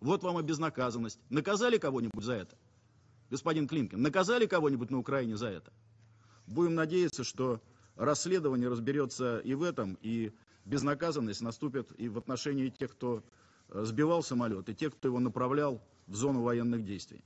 Вот вам и безнаказанность. Наказали кого-нибудь за это? Господин Климкин, наказали кого-нибудь на Украине за это? Будем надеяться, что расследование разберется и в этом, и безнаказанность наступит и в отношении тех, кто э, сбивал самолет, и тех, кто его направлял в зону военных действий.